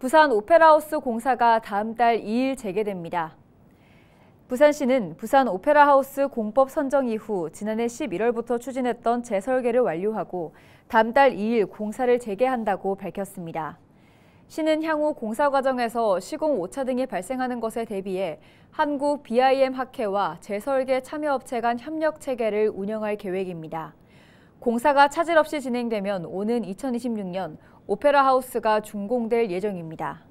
부산 오페라하우스 공사가 다음 달 2일 재개됩니다. 부산시는 부산 오페라하우스 공법 선정 이후 지난해 11월부터 추진했던 재설계를 완료하고 다음 달 2일 공사를 재개한다고 밝혔습니다. 시는 향후 공사 과정에서 시공 오차 등이 발생하는 것에 대비해 한국 BIM 학회와 재설계 참여업체 간 협력 체계를 운영할 계획입니다. 공사가 차질 없이 진행되면 오는 2026년 오페라 하우스가 준공될 예정입니다.